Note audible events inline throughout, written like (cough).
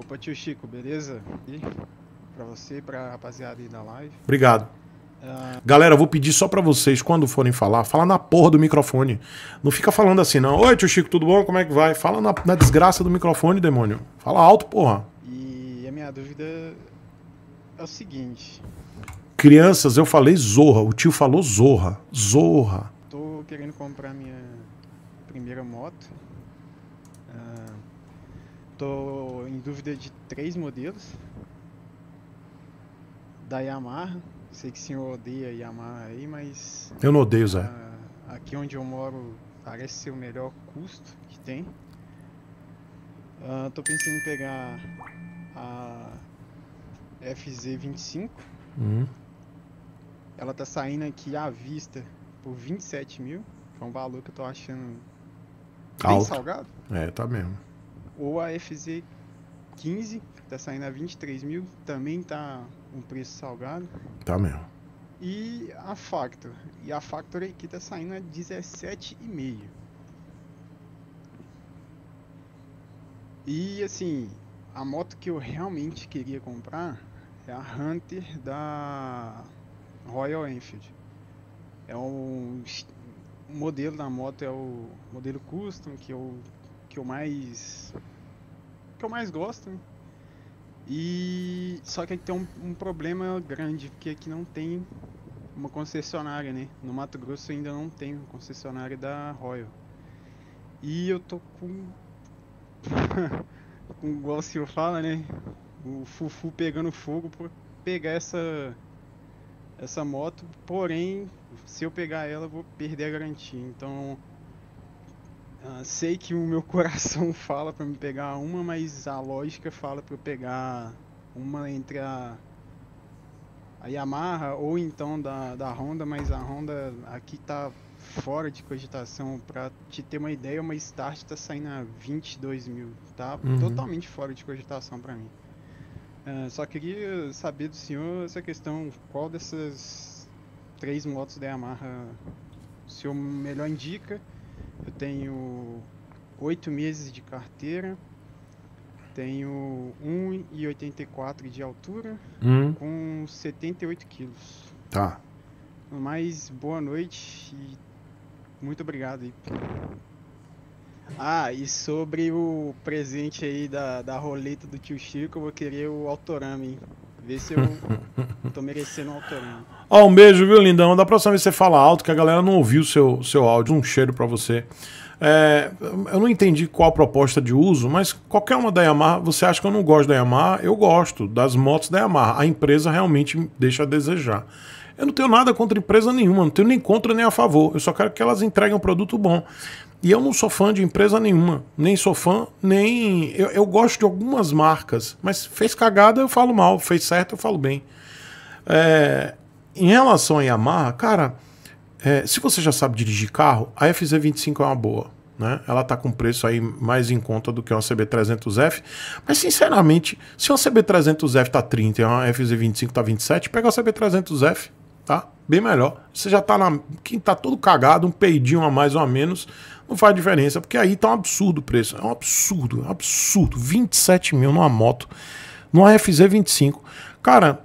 Opa, tio Chico, beleza? E pra você e pra rapaziada aí da live. Obrigado. Ah, Galera, eu vou pedir só para vocês, quando forem falar, fala na porra do microfone. Não fica falando assim, não. Oi, tio Chico, tudo bom? Como é que vai? Fala na, na desgraça do microfone, demônio. Fala alto, porra. E a minha dúvida é o seguinte. Crianças, eu falei zorra. O tio falou zorra. Zorra. Tô querendo comprar minha primeira moto. Ah, tô em dúvida de três modelos da Yamaha. Sei que o senhor odeia Yamaha aí, mas. Eu não odeio, Zé. Ah, aqui onde eu moro parece ser o melhor custo que tem. Uh, tô pensando em pegar a FZ25. Uhum. Ela tá saindo aqui à vista por 27 mil. É um valor que eu tô achando bem Alto. salgado. É, tá mesmo. Ou a FZ 15, tá saindo a 23 mil, também tá um preço salgado. Tá mesmo. E a Factor. E a Factor aqui tá saindo a 17,5. E assim, a moto que eu realmente queria comprar é a Hunter da Royal Enfield. É um o modelo da moto é o modelo custom que eu que eu mais que eu mais gosto. Né? E só que tem um, um, problema grande, porque aqui não tem uma concessionária, né? No Mato Grosso ainda não tem uma concessionária da Royal. E eu tô com (laughs) com igual o senhor fala, né? O fufu pegando fogo por pegar essa essa moto, porém, se eu pegar ela, eu vou perder a garantia. Então, Uh, sei que o meu (laughs) coração fala para me pegar uma, mas a lógica fala para eu pegar uma entre a, a Yamaha ou então da, da Honda, mas a Honda aqui tá fora de cogitação. Para te ter uma ideia, uma Start tá saindo a 22 mil, tá uhum. totalmente fora de cogitação para mim. Uh, só queria saber do senhor essa questão, qual dessas três motos da Yamaha o senhor melhor indica? Eu tenho oito meses de carteira, tenho 1,84 de altura, hum. com 78 quilos. Tá. Mais boa noite e muito obrigado aí. Ah, e sobre o presente aí da, da roleta do tio Chico, eu vou querer o autorama, hein? Vê se eu (laughs) tô merecendo um autorão. Né? Ó, um beijo, viu, lindão? Da próxima vez você fala alto, que a galera não ouviu o seu, seu áudio. Um cheiro para você. É, eu não entendi qual proposta de uso, mas qualquer uma da Yamaha, você acha que eu não gosto da Yamaha? Eu gosto das motos da Yamaha. A empresa realmente deixa a desejar. Eu não tenho nada contra empresa nenhuma, não tenho nem contra nem a favor. Eu só quero que elas entreguem um produto bom. E eu não sou fã de empresa nenhuma, nem sou fã, nem. Eu, eu gosto de algumas marcas, mas fez cagada eu falo mal, fez certo eu falo bem. É, em relação a Yamaha, cara, é, se você já sabe dirigir carro, a FZ25 é uma boa. Né? Ela está com preço aí mais em conta do que uma CB300F. Mas, sinceramente, se uma CB300F tá 30 e uma FZ25 tá 27, pega a CB300F tá? Bem melhor. Você já tá na. Quem tá todo cagado, um peidinho a mais ou a menos, não faz diferença, porque aí tá um absurdo o preço. É um absurdo, é um absurdo. 27 mil numa moto, numa FZ25. Cara,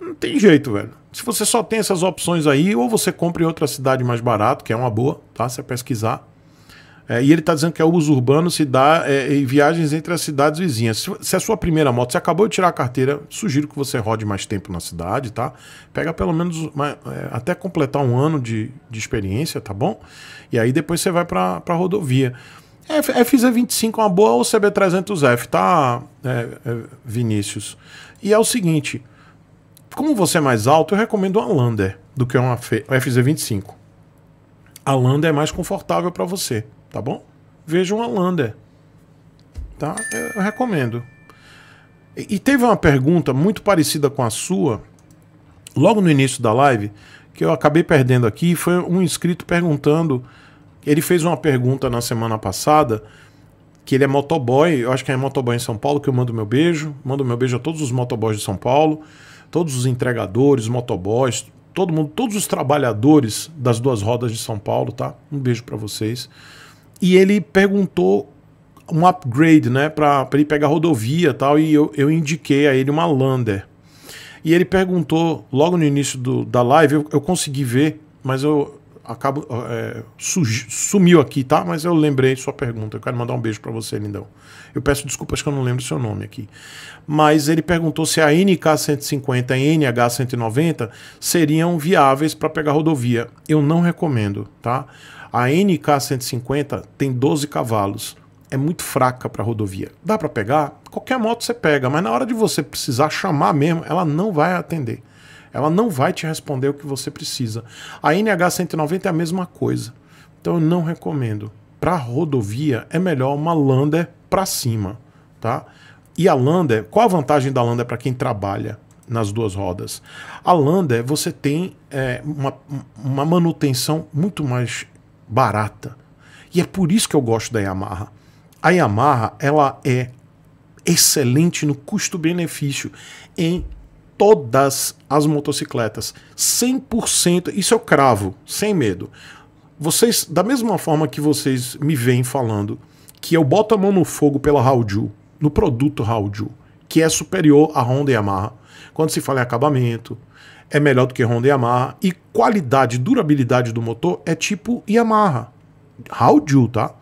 não tem jeito, velho. Se você só tem essas opções aí, ou você compra em outra cidade mais barato, que é uma boa, tá? Você pesquisar. É, e ele está dizendo que é o uso urbano se dá é, em viagens entre as cidades vizinhas. Se, se é a sua primeira moto, você acabou de tirar a carteira, sugiro que você rode mais tempo na cidade, tá? Pega pelo menos uma, é, até completar um ano de, de experiência, tá bom? E aí depois você vai para a rodovia. FZ25 é uma boa ou CB300F, tá, é, é, Vinícius? E é o seguinte, como você é mais alto, eu recomendo uma Lander do que uma FZ25. É a Lander é mais confortável para você tá bom? Vejam a Lander, tá? Eu recomendo. E, e teve uma pergunta muito parecida com a sua, logo no início da live, que eu acabei perdendo aqui, foi um inscrito perguntando, ele fez uma pergunta na semana passada, que ele é motoboy, eu acho que é motoboy em São Paulo, que eu mando meu beijo, mando meu beijo a todos os motoboys de São Paulo, todos os entregadores, motoboys, todo mundo, todos os trabalhadores das duas rodas de São Paulo, tá? Um beijo para vocês e ele perguntou um upgrade, né, para ele pegar rodovia tal, e eu, eu indiquei a ele uma Lander. E ele perguntou logo no início do, da live, eu, eu consegui ver, mas eu acabo é, sumiu aqui, tá? Mas eu lembrei sua pergunta. Eu quero mandar um beijo para você, lindão. Eu peço desculpas que eu não lembro seu nome aqui. Mas ele perguntou se a NK150 e NH190 seriam viáveis para pegar rodovia. Eu não recomendo, tá? A NK150 tem 12 cavalos. É muito fraca para rodovia. Dá para pegar? Qualquer moto você pega, mas na hora de você precisar chamar mesmo, ela não vai atender. Ela não vai te responder o que você precisa. A NH190 é a mesma coisa. Então eu não recomendo. Para rodovia é melhor uma Lander para cima, tá? E a Lander, qual a vantagem da Lander para quem trabalha? nas duas rodas. A Lander você tem é, uma, uma manutenção muito mais barata. E é por isso que eu gosto da Yamaha. A Yamaha, ela é excelente no custo-benefício em todas as motocicletas. 100%, isso eu cravo, sem medo. Vocês, da mesma forma que vocês me vêm falando que eu boto a mão no fogo pela Raoju, no produto Raoju, que é superior à Honda Yamaha, quando se fala em acabamento, é melhor do que Honda e Yamaha e qualidade, durabilidade do motor é tipo Yamaha. Hauju, tá?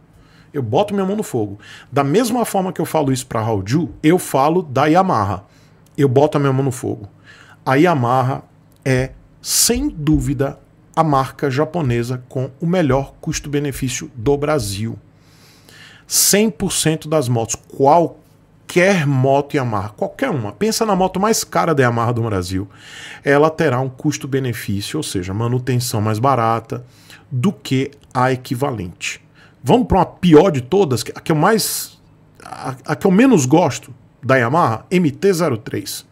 Eu boto minha mão no fogo. Da mesma forma que eu falo isso para Hauju, eu falo da Yamaha. Eu boto a minha mão no fogo. A Yamaha é, sem dúvida, a marca japonesa com o melhor custo-benefício do Brasil. 100% das motos, qual qualquer moto Yamaha, qualquer uma, pensa na moto mais cara da Yamaha do Brasil, ela terá um custo-benefício, ou seja, manutenção mais barata do que a equivalente. Vamos para uma pior de todas, a que eu mais a, a que eu menos gosto da Yamaha, MT-03,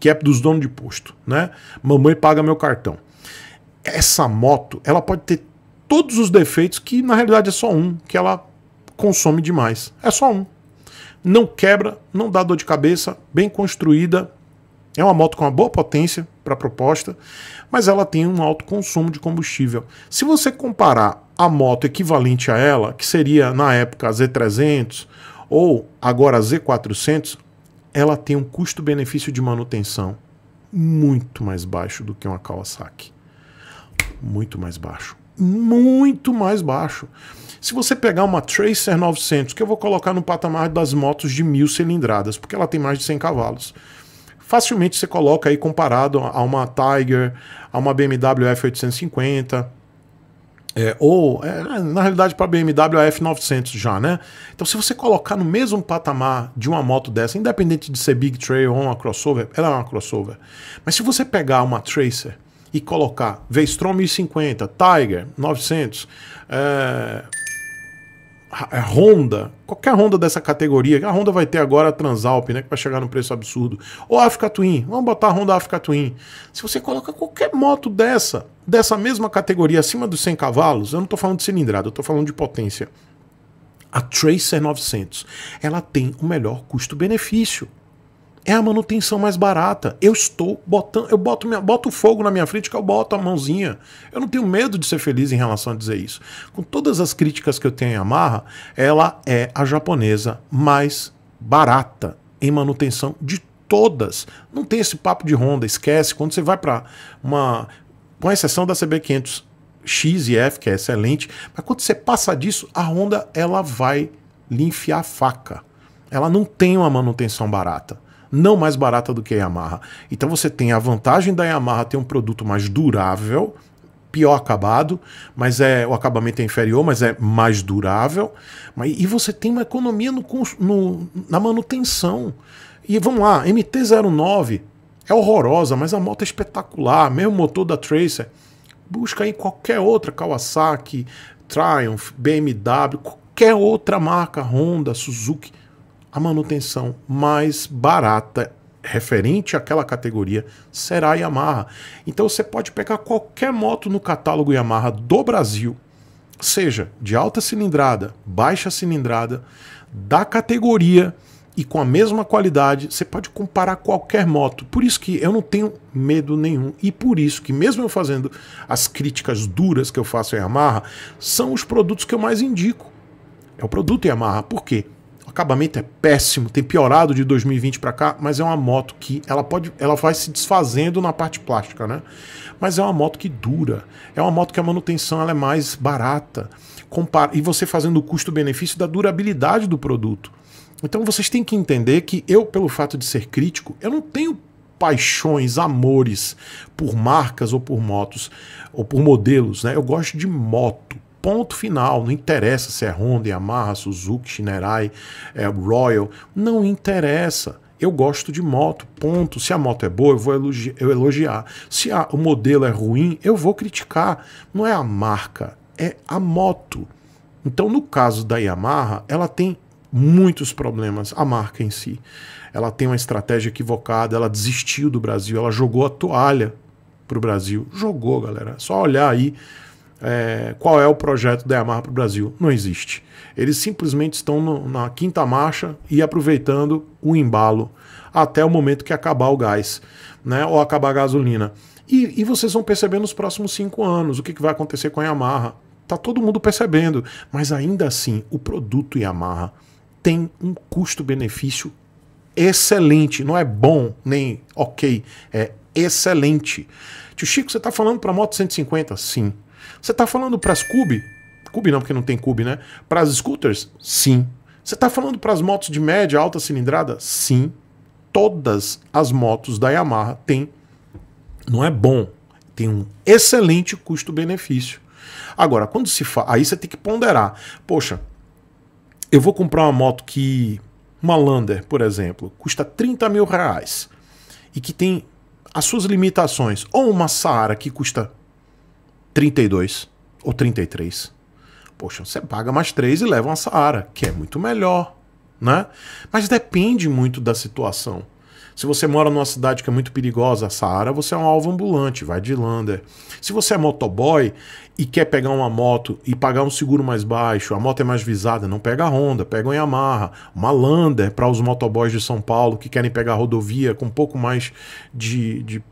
que é dos donos de posto, né? Mamãe paga meu cartão. Essa moto, ela pode ter todos os defeitos que na realidade é só um, que ela consome demais. É só um não quebra, não dá dor de cabeça, bem construída. É uma moto com uma boa potência para a proposta, mas ela tem um alto consumo de combustível. Se você comparar a moto equivalente a ela, que seria na época a Z300 ou agora a Z400, ela tem um custo-benefício de manutenção muito mais baixo do que uma Kawasaki. Muito mais baixo muito mais baixo. Se você pegar uma Tracer 900, que eu vou colocar no patamar das motos de mil cilindradas, porque ela tem mais de 100 cavalos, facilmente você coloca aí comparado a uma Tiger, a uma BMW F850, é, ou, é, na realidade, para a BMW F900 já, né? Então, se você colocar no mesmo patamar de uma moto dessa, independente de ser Big Trail ou uma crossover, ela é uma crossover. Mas se você pegar uma Tracer e colocar V-Strom 1050, Tiger 900, é, eh, Honda, qualquer Honda dessa categoria, a Honda vai ter agora a Transalp, né, que vai chegar num preço absurdo, ou a Africa Twin, vamos botar a Honda Africa Twin. Se você coloca qualquer moto dessa, dessa mesma categoria, acima dos 100 cavalos, eu não estou falando de cilindrada, eu estou falando de potência. A Tracer 900, ela tem o melhor custo-benefício. É a manutenção mais barata. Eu estou botando, eu boto minha, boto fogo na minha frente que eu boto a mãozinha. Eu não tenho medo de ser feliz em relação a dizer isso. Com todas as críticas que eu tenho em Yamaha, ela é a japonesa mais barata em manutenção de todas. Não tem esse papo de Honda, esquece. Quando você vai para uma, com exceção da CB500 X e F, que é excelente, mas quando você passa disso, a Honda ela vai lhe enfiar a faca. Ela não tem uma manutenção barata não mais barata do que a Yamaha. Então você tem a vantagem da Yamaha ter um produto mais durável, pior acabado, mas é o acabamento é inferior, mas é mais durável. Mas, e você tem uma economia no, no, na manutenção. E vamos lá, MT-09 é horrorosa, mas a moto é espetacular, mesmo motor da Tracer. Busca aí qualquer outra, Kawasaki, Triumph, BMW, qualquer outra marca, Honda, Suzuki a manutenção mais barata referente àquela categoria será a Yamaha. Então você pode pegar qualquer moto no catálogo Yamaha do Brasil, seja de alta cilindrada, baixa cilindrada, da categoria e com a mesma qualidade, você pode comparar qualquer moto. Por isso que eu não tenho medo nenhum e por isso que mesmo eu fazendo as críticas duras que eu faço a Yamaha, são os produtos que eu mais indico. É o produto Yamaha. Por quê? acabamento é péssimo, tem piorado de 2020 para cá, mas é uma moto que ela pode, ela vai se desfazendo na parte plástica, né? Mas é uma moto que dura, é uma moto que a manutenção ela é mais barata, compara e você fazendo o custo-benefício da durabilidade do produto. Então vocês têm que entender que eu, pelo fato de ser crítico, eu não tenho paixões, amores por marcas ou por motos ou por modelos, né? Eu gosto de moto. Ponto final. Não interessa se é Honda, Yamaha, Suzuki, Shinerai, é Royal. Não interessa. Eu gosto de moto, ponto. Se a moto é boa, eu vou elogiar. Eu elogiar. Se a, o modelo é ruim, eu vou criticar. Não é a marca, é a moto. Então, no caso da Yamaha, ela tem muitos problemas, a marca em si. Ela tem uma estratégia equivocada, ela desistiu do Brasil, ela jogou a toalha para o Brasil. Jogou, galera. Só olhar aí é, qual é o projeto da Yamaha para o Brasil. Não existe. Eles simplesmente estão no, na quinta marcha e aproveitando o embalo até o momento que acabar o gás, né? Ou acabar a gasolina. E, e vocês vão perceber nos próximos cinco anos o que, que vai acontecer com a Yamaha. Tá todo mundo percebendo, mas ainda assim o produto Yamaha tem um custo-benefício excelente. Não é bom nem ok, é excelente. Tio Chico, você está falando para moto 150? Sim. Você está falando para as Cube? Cube não, porque não tem Cube, né? Para as scooters? Sim. Você está falando para as motos de média, alta cilindrada? Sim. Todas as motos da Yamaha têm. Não é bom, tem um excelente custo-benefício. Agora, quando se fa... aí você tem que ponderar. Poxa, eu vou comprar uma moto que uma Lander, por exemplo, custa 30 mil reais e que tem as suas limitações, ou uma Saara que custa 32 ou 33. Poxa, você paga mais 3 e leva uma Saara, que é muito melhor, né? Mas depende muito da situação. Se você mora numa cidade que é muito perigosa, a Saara, você é um alvo ambulante, vai de lander. Se você é motoboy e quer pegar uma moto e pagar um seguro mais baixo, a moto é mais visada, não pega a Honda, pega uma Yamaha, uma lander para os motoboys de São Paulo que querem pegar rodovia com um pouco mais de, de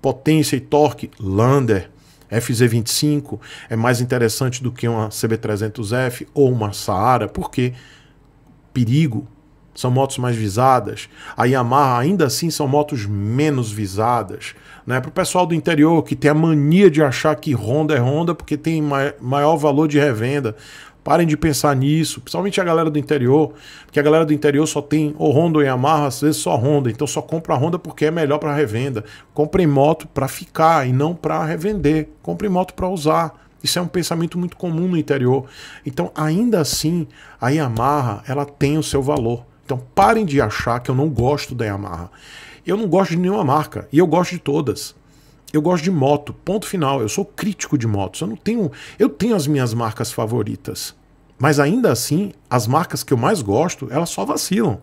potência e torque, lander. FZ25 é mais interessante do que uma CB300F ou uma Saara, porque perigo, são motos mais visadas. A Yamaha ainda assim são motos menos visadas. Né? Para o pessoal do interior que tem a mania de achar que Honda é Honda porque tem maior valor de revenda. Parem de pensar nisso, principalmente a galera do interior, porque a galera do interior só tem ou Honda ou Yamaha, às vezes só Honda, então só compra Honda porque é melhor para revenda. Comprem moto para ficar e não para revender. Comprem moto para usar. Isso é um pensamento muito comum no interior. Então, ainda assim, a Yamaha, ela tem o seu valor. Então, parem de achar que eu não gosto da Yamaha. Eu não gosto de nenhuma marca e eu gosto de todas. Eu gosto de moto, ponto final. Eu sou crítico de motos. Eu não tenho, eu tenho as minhas marcas favoritas. Mas ainda assim, as marcas que eu mais gosto, elas só vacilam.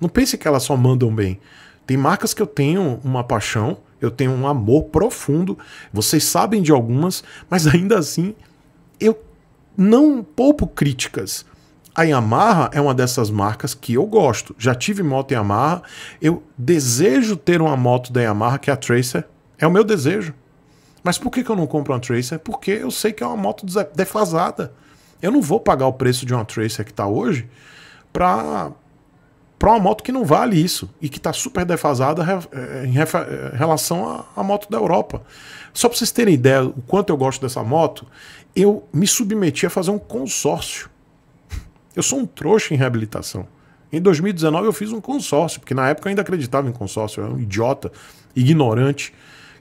Não pense que elas só mandam bem. Tem marcas que eu tenho uma paixão, eu tenho um amor profundo. Vocês sabem de algumas, mas ainda assim, eu não poupo críticas. A Yamaha é uma dessas marcas que eu gosto. Já tive moto Yamaha, eu desejo ter uma moto da Yamaha que é a Tracer é o meu desejo. Mas por que, eu não compro uma Tracer? Porque eu sei que é uma moto defasada. Eu não vou pagar o preço de uma Tracer que está hoje para para uma moto que não vale isso e que está super defasada eh, em eh, relação à moto da Europa. Só para vocês terem ideia o quanto eu gosto dessa moto, eu me submeti a fazer um consórcio. Eu sou um trouxa em reabilitação. Em 2019 eu fiz um consórcio, porque na época eu ainda acreditava em consórcio, eu era um idiota, ignorante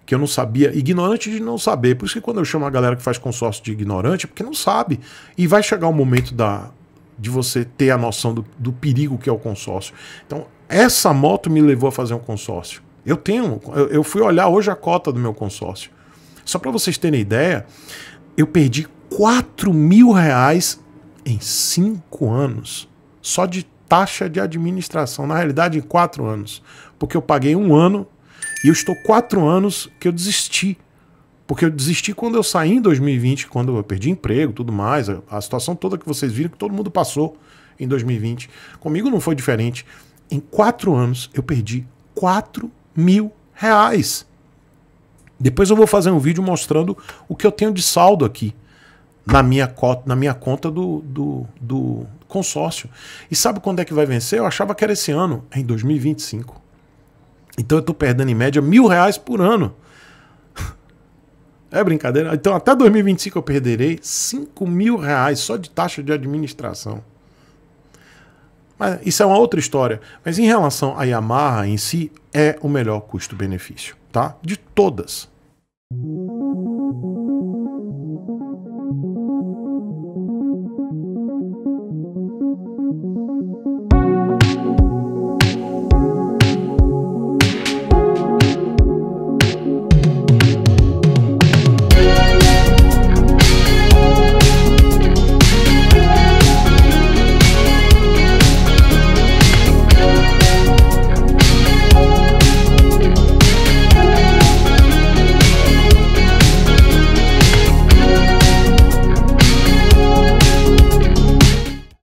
que eu não sabia, ignorante de não saber. Por isso que quando eu chamo a galera que faz consórcio de ignorante, é porque não sabe. E vai chegar o um momento da, de você ter a noção do, do perigo que é o consórcio. Então, essa moto me levou a fazer um consórcio. Eu tenho, eu, eu fui olhar hoje a cota do meu consórcio. Só para vocês terem ideia, eu perdi 4 mil reais em 5 anos. Só de taxa de administração. Na realidade, em 4 anos. Porque eu paguei um ano e eu estou quatro anos que eu desisti. Porque eu desisti quando eu saí em 2020, quando eu perdi emprego tudo mais, a, a situação toda que vocês viram, que todo mundo passou em 2020. Comigo não foi diferente. Em quatro anos eu perdi quatro mil reais. Depois eu vou fazer um vídeo mostrando o que eu tenho de saldo aqui na minha, cota, na minha conta do, do, do consórcio. E sabe quando é que vai vencer? Eu achava que era esse ano, em 2025. Então eu estou perdendo em média mil reais por ano. (laughs) É brincadeira? Então até 2025 eu perderei 5 mil reais só de taxa de administração. Mas isso é uma outra história. Mas em relação à Yamaha em si, é o melhor custo-benefício, tá? De todas.